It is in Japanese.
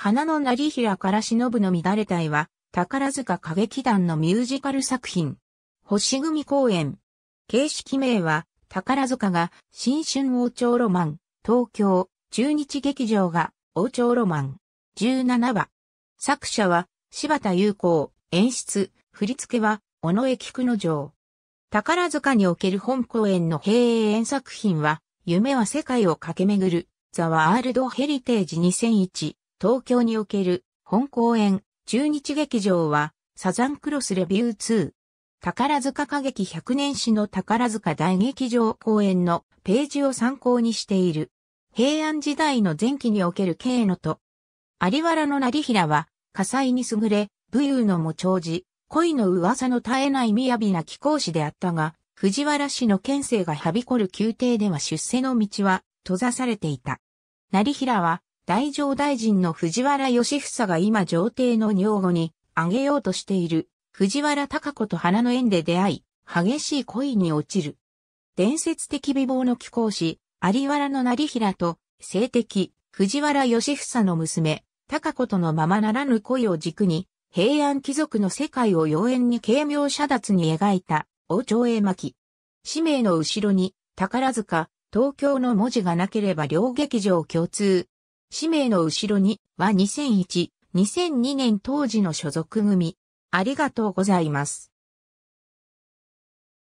花の成平から忍ぶの乱れ隊は、宝塚歌劇団のミュージカル作品。星組公演。形式名は、宝塚が、新春王朝ロマン、東京、中日劇場が、王朝ロマン。17話。作者は、柴田裕子、演出、振付は、尾上菊之丞。宝塚における本公演の閉演作品は、夢は世界を駆け巡る、ザ・ワールド・ヘリテージ2001。東京における本公演中日劇場はサザンクロスレビュー2宝塚歌劇100年史の宝塚大劇場公演のページを参考にしている。平安時代の前期における慶のと、有原の成平は火災に優れ、武勇のも長寿、恋の噂の絶えない雅な貴公子であったが、藤原氏の県政がはびこる宮廷では出世の道は閉ざされていた。成平は大乗大臣の藤原義房が今上帝の女房にあげようとしている藤原隆子と花の縁で出会い、激しい恋に落ちる。伝説的美貌の貴公子、有原の成平と、性的、藤原義房の娘、隆子とのままならぬ恋を軸に、平安貴族の世界を妖艶に軽妙遮奪に描いた、王朝絵巻。使命の後ろに、宝塚、東京の文字がなければ両劇場共通、氏名の後ろには2001、2002年当時の所属組。ありがとうございます。